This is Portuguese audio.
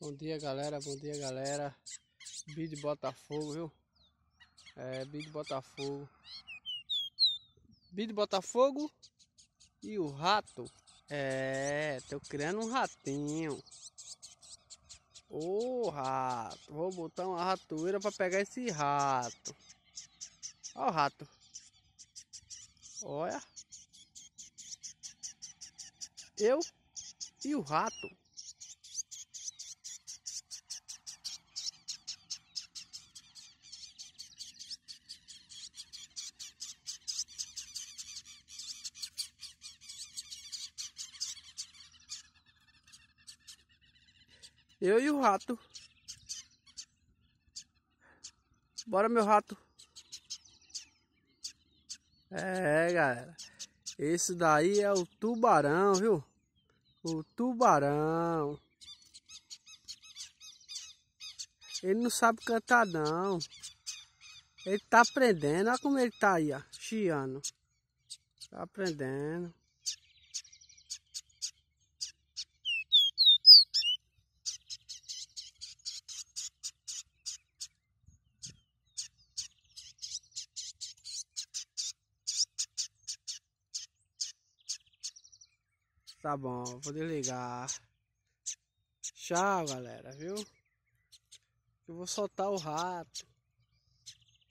Bom dia galera, bom dia galera Bid Botafogo, viu? É, Bid Botafogo Bid Botafogo E o rato É, tô criando um ratinho Ô oh, rato, vou botar uma ratoeira pra pegar esse rato Ó o rato Olha Eu e o rato Eu e o rato. Bora, meu rato. É, galera. Esse daí é o tubarão, viu? O tubarão. Ele não sabe cantar, não. Ele tá aprendendo. Olha como ele tá aí, ó. Chiando. Tá aprendendo. Tá bom, vou desligar. Tchau, galera, viu? Eu vou soltar o rato.